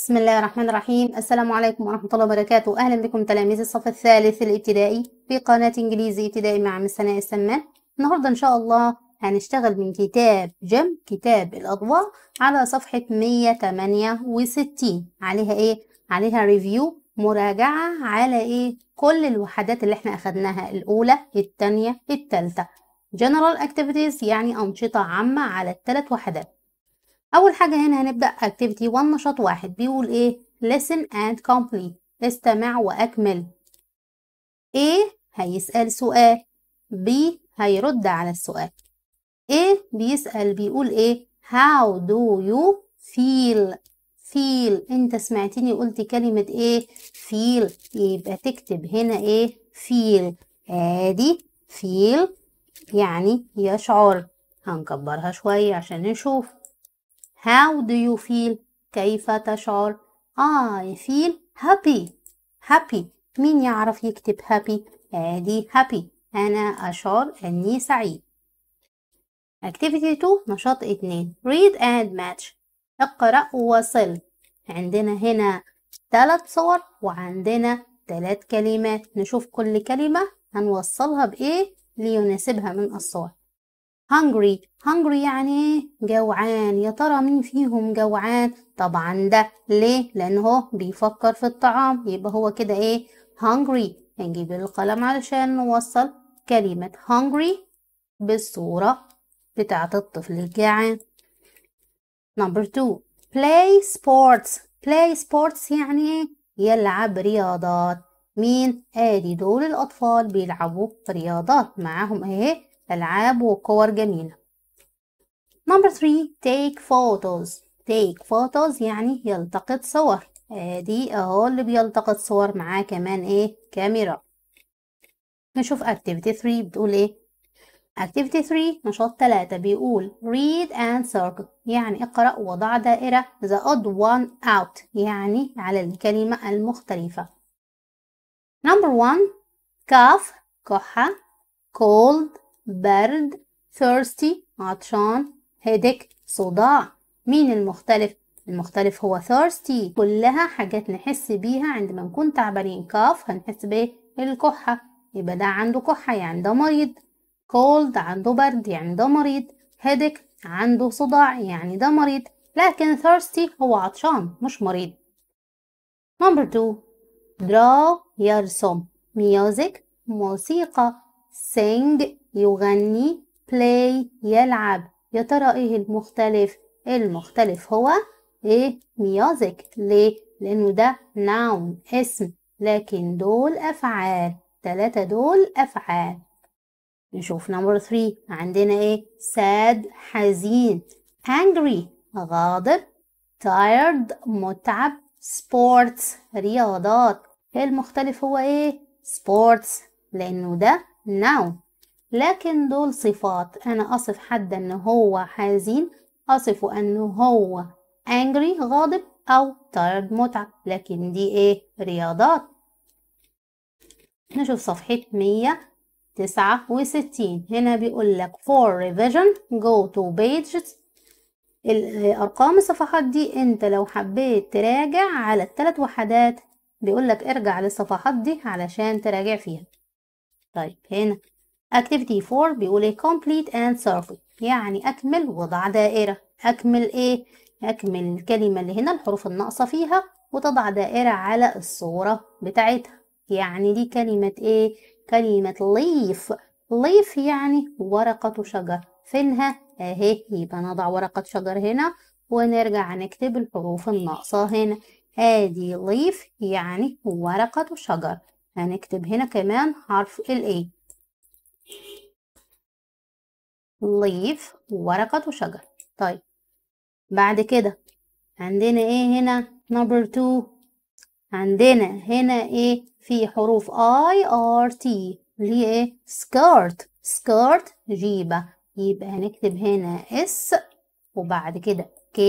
بسم الله الرحمن الرحيم السلام عليكم ورحمة الله وبركاته أهلا بكم تلاميذ الصف الثالث الابتدائي في قناة إنجليزي ابتدائي مع مس سناء السمان النهاردة إن شاء الله هنشتغل من كتاب جم كتاب الأضواء على صفحة 168 عليها إيه؟ عليها ريفيو مراجعة على إيه؟ كل الوحدات اللي إحنا أخدناها الأولى التانية التالتة جنرال اكتيفيتيز يعني أنشطة عامة على الثلاث وحدات اول حاجه هنا هنبدا اكتيفيتي 1 نشاط واحد بيقول ايه listen and complete استمع واكمل A هيسال سؤال B هيرد على السؤال A بيسال بيقول ايه how do you feel feel انت سمعتني قلت كلمه ايه feel يبقى تكتب هنا ايه feel ادي feel يعني يشعر هنكبرها شويه عشان نشوف How do you feel? كيف تشعر؟ I feel happy. happy. مين يعرف يكتب happy؟ عادي happy. أنا أشعر أني سعيد. Activity 2 نشاط 2 Read and match اقرأ وصل عندنا هنا ثلاث صور وعندنا ثلاث كلمات نشوف كل كلمة هنوصلها بإيه ليناسبها من الصور hungry hungry يعني ايه جوعان يا ترى مين فيهم جوعان طبعا ده ليه لان هو بيفكر في الطعام يبقى هو كده ايه hungry هنجيب القلم علشان نوصل كلمة hungry بالصورة بتاعة الطفل الجعان number two play sports play sports يعني ايه يلعب رياضات مين ادي دول الاطفال بيلعبوا رياضات معاهم ايه ألعاب وكور جميلة number three take photos take photos يعني يلتقط صور ادي اهو اللي بيلتقط صور معاه كمان ايه كاميرا نشوف activity 3 بتقول ايه activity 3 نشاط تلاتة بيقول read and circle يعني اقرأ وضع دائرة the odd one out يعني على الكلمة المختلفة number one cough كحة cold برد thirsty عطشان هيدك صداع مين المختلف المختلف هو thirsty كلها حاجات نحس بيها عندما نكون تعبانين كاف هنحس بايه الكحة يبقى ده عنده كحة يعني ده مريض cold عنده برد يعني ده مريض هيدك عنده صداع يعني ده مريض لكن thirsty هو عطشان مش مريض number two draw يرسم music موسيقى sing يغني play يلعب يا ترى ايه المختلف إيه المختلف هو ايه music ليه لانه ده noun اسم لكن دول افعال تلاتة دول افعال نشوف نمبر 3 عندنا ايه sad حزين angry غاضب tired متعب sports رياضات إيه المختلف هو ايه sports لانه ده noun لكن دول صفات أنا أصف حد إن هو حزين أصفه إن هو angry غاضب أو tired متعب لكن دي إيه رياضات نشوف صفحة 169 هنا بيقول لك for revision go to pages الأرقام الصفحات دي أنت لو حبيت تراجع على الثلاث وحدات بيقول لك ارجع للصفحات دي علشان تراجع فيها طيب هنا activity 4 بيقول ايه complete and circle يعني اكمل وضع دائرة اكمل ايه اكمل الكلمة اللي هنا الحروف الناقصة فيها وتضع دائرة على الصورة بتاعتها يعني دي كلمة ايه كلمة leaf leaf يعني ورقة شجر فينها اهي يبقى نضع ورقة شجر هنا ونرجع نكتب الحروف الناقصة هنا ادي leaf يعني ورقة شجر هنكتب هنا كمان حرف ال ليف ورقة وشجر طيب بعد كده عندنا ايه هنا number two عندنا هنا ايه في حروف I R T اللي هي ايه skirt skirt جيبة يبقى هنكتب هنا S وبعد كده K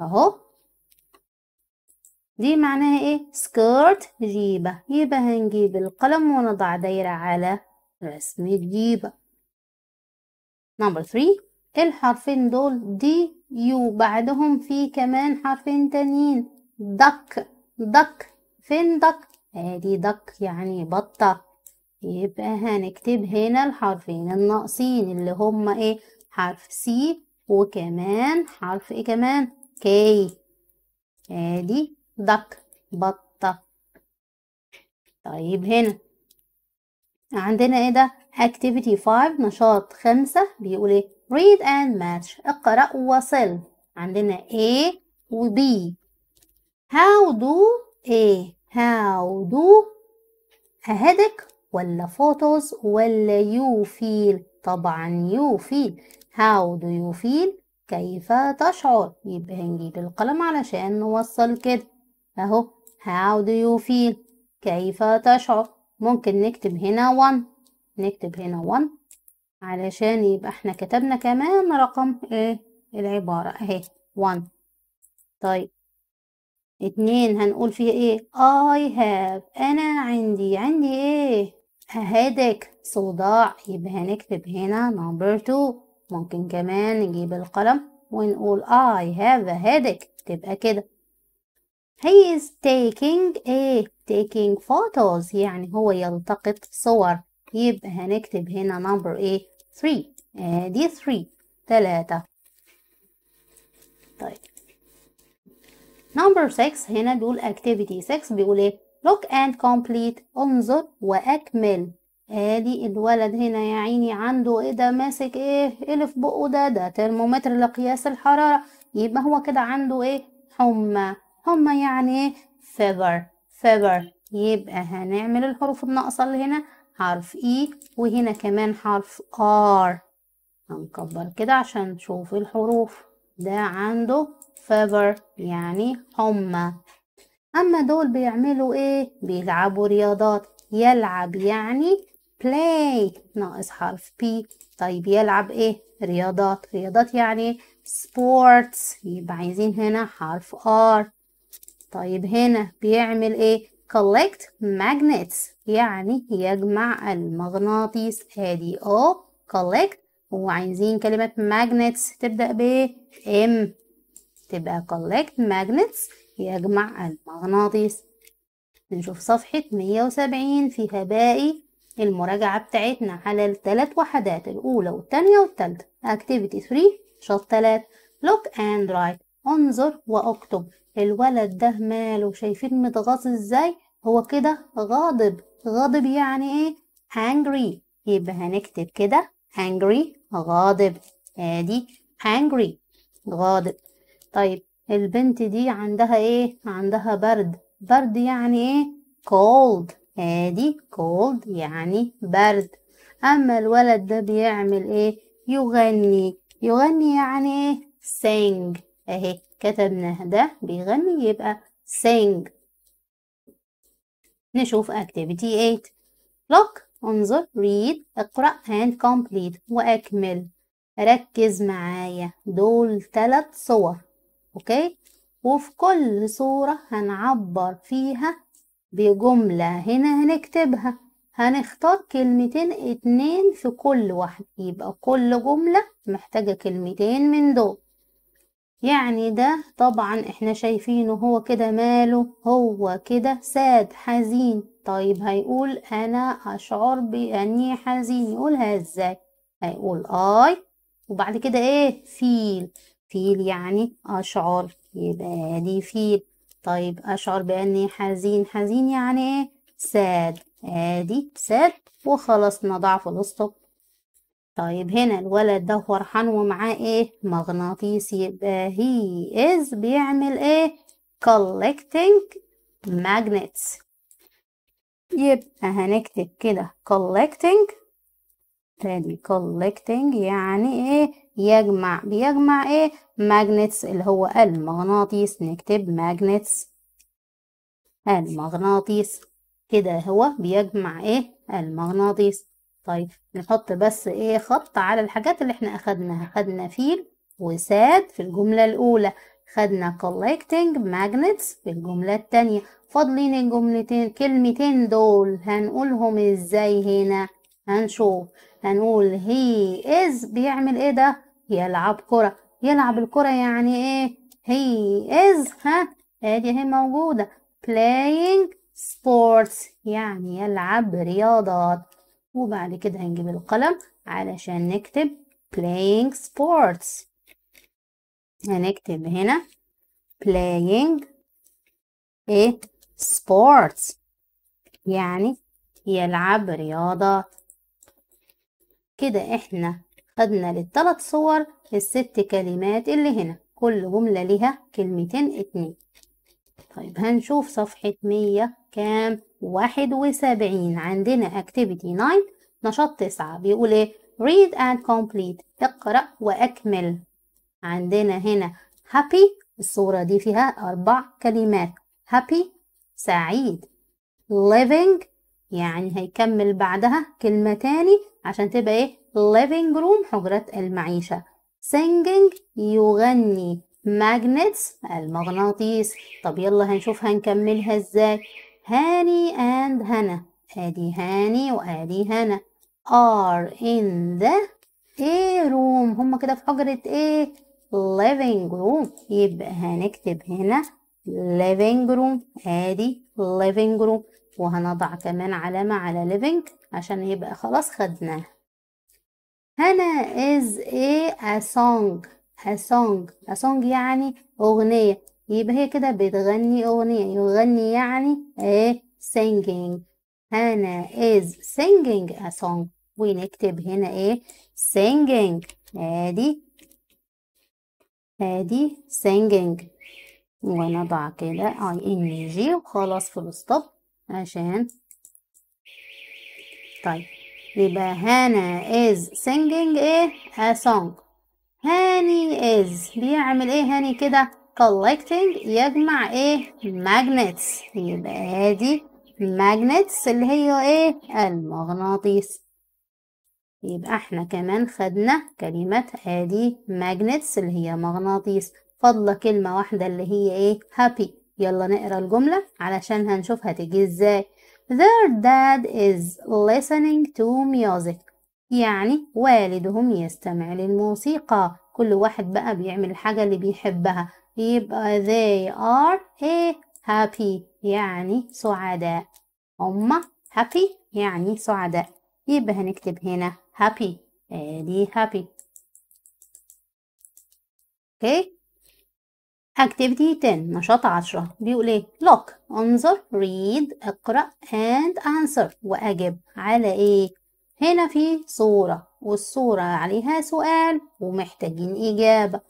اهو دي معناها ايه skirt جيبة يبقى هنجيب القلم ونضع دايرة على رسم الجيبة نمبر 3 الحرفين دول دي يو بعدهم في كمان حرفين تانيين دك دك فين دك ادي دك يعني بطة يبقى هنكتب هنا الحرفين الناقصين اللي هما ايه حرف سي وكمان حرف ايه كمان كي ادي دك بطة طيب هنا عندنا ايه ده activity 5 نشاط خمسة بيقول ايه read and match اقرأ وصل عندنا A و B how do A how do a headache ولا photos ولا you feel طبعا you feel how do you feel كيف تشعر يبقى هنجيب القلم علشان نوصل كده اهو how do you feel كيف تشعر ممكن نكتب هنا 1 نكتب هنا 1 علشان يبقى احنا كتبنا كمان رقم ايه العبارة اهي 1 طيب اتنين هنقول فيها ايه I have انا عندي عندي ايه هادك صداع يبقى هنكتب هنا number 2 ممكن كمان نجيب القلم ونقول I have a headache تبقى كده هي از تيكينج ايه تيكينج فوتوز يعني هو يلتقط صور يبقى هنكتب هنا نمبر ايه 3 ادي 3 3 طيب number 6 هنا بيقول اكتيفيتي 6 بيقول ايه لوك اند كومبليت انظر واكمل ادي آه، الولد هنا يا عيني عنده ايه ده ماسك ايه الف بقه ده ده ترمومتر لقياس الحرارة يبقى هو كده عنده ايه حمى هما يعني feather feather يبقى هنعمل الحروف الناقصة اللي هنا حرف E وهنا كمان حرف R هنكبر كده عشان نشوف الحروف ده عنده feather يعني هما أما دول بيعملوا إيه؟ بيلعبوا رياضات يلعب يعني play ناقص حرف P طيب يلعب إيه؟ رياضات رياضات يعني sports يبقى عايزين هنا حرف R طيب هنا بيعمل ايه collect magnets يعني يجمع المغناطيس ادي O collect وعايزين كلمة magnets تبدأ ب M تبقى collect magnets يجمع المغناطيس نشوف صفحة 170 فيها باقي المراجعة بتاعتنا على الثلاث وحدات الأولى والتانية والتالتة activity 3 شوط 3 look and write انظر واكتب الولد ده ماله شايفين متغاظ ازاي هو كده غاضب غاضب يعني ايه angry يبقى هنكتب كده angry غاضب ادي angry غاضب طيب البنت دي عندها ايه عندها برد برد يعني ايه cold ادي cold يعني برد اما الولد ده بيعمل ايه يغني يغني يعني ايه sing اهي كتبناه ده بيغني يبقى sing نشوف activity 8 look انظر read اقرأ and complete وأكمل ركز معايا دول تلات صور اوكي وفي كل صورة هنعبر فيها بجملة هنا هنكتبها هنختار كلمتين اتنين في كل واحد يبقى كل جملة محتاجة كلمتين من دول يعني ده طبعا احنا شايفينه هو كده ماله هو كده ساد حزين طيب هيقول انا اشعر باني حزين يقولها ازاي هيقول اي وبعد كده ايه فيل فيل يعني اشعر يبقى دي فيل طيب اشعر باني حزين حزين يعني ايه ساد ادي ساد وخلاص ضعف الاسطق طيب هنا الولد ده فرحان ومعاه ايه مغناطيس يبقى هي از بيعمل ايه collecting magnets يبقى هنكتب كده collecting تاني collecting يعني ايه يجمع بيجمع ايه magnets اللي هو المغناطيس نكتب magnets المغناطيس كده هو بيجمع ايه المغناطيس طيب نحط بس ايه خط على الحاجات اللي احنا اخدناها خدنا فيل وساد في الجملة الاولى خدنا collecting magnets في الجملة التانية فاضلين الجملتين كلمتين دول هنقولهم ازاي هنا هنشوف هنقول هي از بيعمل ايه ده يلعب كرة يلعب الكرة يعني ايه هي از ها ادي اهي موجودة playing sports يعني يلعب رياضات وبعد كده هنجيب القلم علشان نكتب playing sports هنكتب هنا playing ايه sports يعني يلعب رياضة كده احنا خدنا للثلاث صور الست كلمات اللي هنا كل جملة ليها كلمتين اتنين طيب هنشوف صفحة مية كام واحد وسبعين عندنا activity nine نشاط تسعة بيقول ايه read and complete اقرأ وأكمل عندنا هنا happy الصورة دي فيها أربع كلمات happy سعيد living يعني هيكمل بعدها كلمة تاني عشان تبقى ايه living room حجرة المعيشة singing يغني magnets المغناطيس طب يلا هنشوف هنكملها ازاي هاني and هنا ادي هاني وادي هنا are in the a room هما كده في حجرة ايه living room يبقى هنكتب هنا living room ادي living room وهنضع كمان علامة على living عشان يبقى خلاص خدناها هنا is a, a song a song a song يعني أغنية يبقى هي كده بتغني أغنية يغني يعني إيه singing هنا is singing a song ونكتب هنا إيه singing ادي ادي singing ونضع كده اي ان جي وخلاص في الستوب عشان طيب يبقى هانا is singing ايه a song هاني is بيعمل ايه هاني كده collecting يجمع ايه magnets يبقى ادي magnets اللي هي ايه المغناطيس يبقى احنا كمان خدنا كلمة ادي magnets اللي هي مغناطيس فضل كلمة واحدة اللي هي ايه happy يلا نقرا الجملة علشان هنشوف هتجي ازاي their dad is listening to music يعني والدهم يستمع للموسيقى كل واحد بقى بيعمل الحاجة اللي بيحبها يبقى they are ايه happy يعني سعداء هم happy يعني سعداء يبقى هنكتب هنا happy ادي happy اوكي activity 10 نشاط 10 بيقول ايه look انظر read اقرأ and answer واجب على ايه هنا في صورة والصورة عليها سؤال ومحتاجين إجابة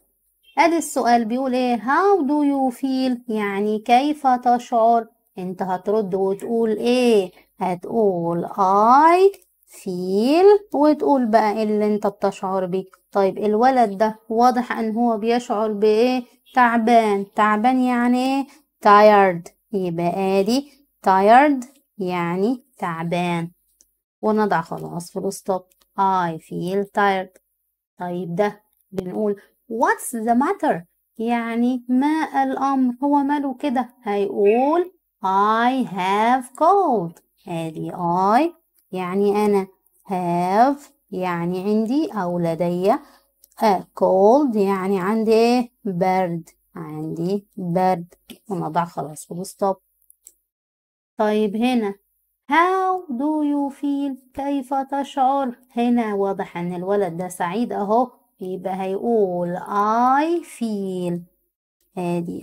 ادي السؤال بيقول ايه هاو دو يو فيل يعني كيف تشعر انت هترد وتقول ايه هتقول اي فيل وتقول بقى إيه اللي انت بتشعر بيه طيب الولد ده واضح ان هو بيشعر بايه تعبان تعبان يعني ايه tired يبقى ادي tired يعني تعبان ونضع خلاص في الستوب I feel tired طيب ده بنقول What's the matter يعني ما الأمر هو ماله كده هيقول I have cold ادي I يعني أنا have يعني عندي أو لدي a cold يعني عندي إيه برد عندي برد ونضع خلاص وستوب. طيب هنا How do you feel كيف تشعر هنا واضح ان الولد ده سعيد اهو يبقى هيقول I feel ادي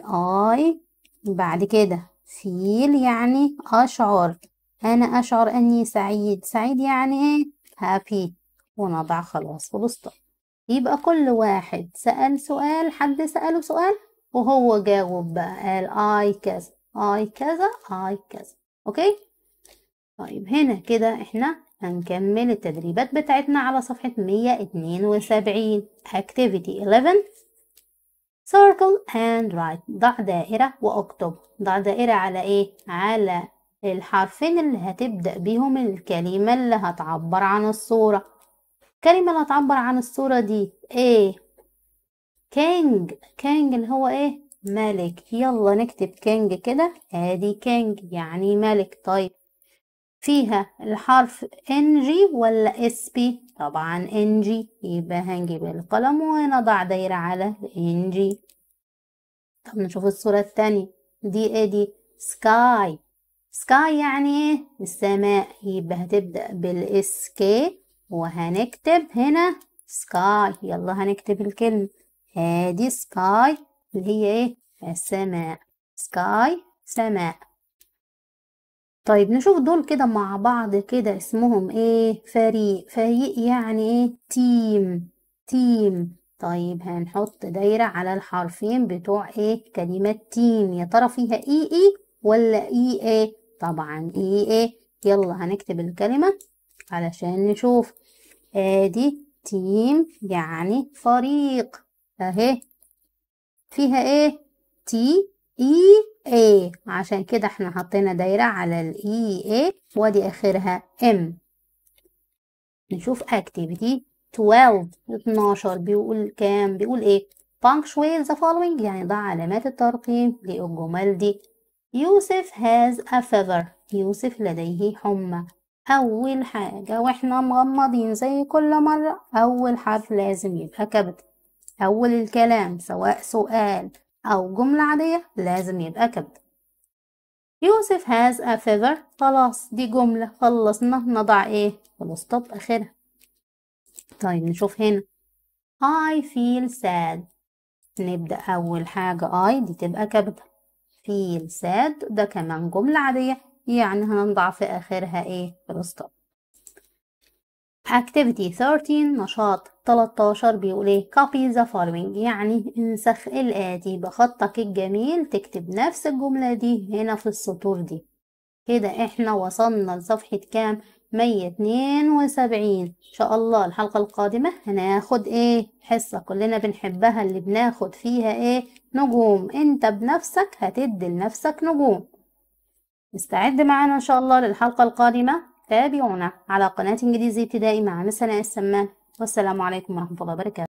I بعد كده feel يعني أشعر أنا أشعر أني سعيد سعيد يعني إيه happy ونضع خلاص فلسطة يبقى كل واحد سأل سؤال حد سأله سؤال وهو جاوب بقى قال I كذا I كذا I كذا أوكي طيب هنا كده إحنا هنكمل التدريبات بتاعتنا على صفحة 172 Activity 11 Circle and write ضع دائرة واكتب ضع دائرة على ايه؟ على الحرفين اللي هتبدأ بهم الكلمة اللي هتعبر عن الصورة الكلمة اللي هتعبر عن الصورة دي ايه؟ كينج كينج اللي هو ايه؟ ملك يلا نكتب كينج كده ادي كينج يعني ملك طيب فيها الحرف NG ولا SP طبعا NG يبقى هنجيب القلم ونضع دايرة على NG طب نشوف الصورة التانية دي ايه دي سكاي سكاي يعني ايه السماء يبقى هتبدأ بالاس كي وهنكتب هنا سكاي يلا هنكتب الكلمة ادي إيه سكاي اللي هي ايه السماء سكاي سماء طيب نشوف دول كده مع بعض كده اسمهم ايه فريق فريق يعني ايه تيم تيم طيب هنحط دايرة على الحرفين بتوع ايه كلمة تيم يا ترى فيها اي اي ولا اي ايه طبعا اي ايه يلا هنكتب الكلمة علشان نشوف ادي تيم يعني فريق اهي فيها ايه تي اي A إيه، عشان كده احنا حطينا دايرة على ال EA وادي آخرها M نشوف activity 12 12 بيقول كام بيقول ايه punctuate the following يعني ضع علامات الترقيم للجمل دي يوسف has a fever يوسف لديه حمى أول حاجة وإحنا مغمضين زي كل مرة أول حرف لازم يبقى كبد أول الكلام سواء سؤال أو جملة عادية لازم يبقى كبد يوسف هاز a خلاص دي جملة خلصنا نضع ايه الوسطات آخرها طيب نشوف هنا I feel sad نبدأ أول حاجة I دي تبقى كبد feel sad ده كمان جملة عادية يعني هنضع في آخرها ايه الوسطات Activity 13 نشاط 13 بيقول ايه copy the following يعني انسخ الآتي بخطك الجميل تكتب نفس الجملة دي هنا في السطور دي كده احنا وصلنا لصفحة كام 172 ان شاء الله الحلقة القادمة هناخد ايه حصة كلنا بنحبها اللي بناخد فيها ايه نجوم انت بنفسك هتدي لنفسك نجوم استعد معانا ان شاء الله للحلقة القادمة تابعونا على قناة إنجليزي ابتدائي مع مسنا السمان والسلام عليكم ورحمة الله وبركاته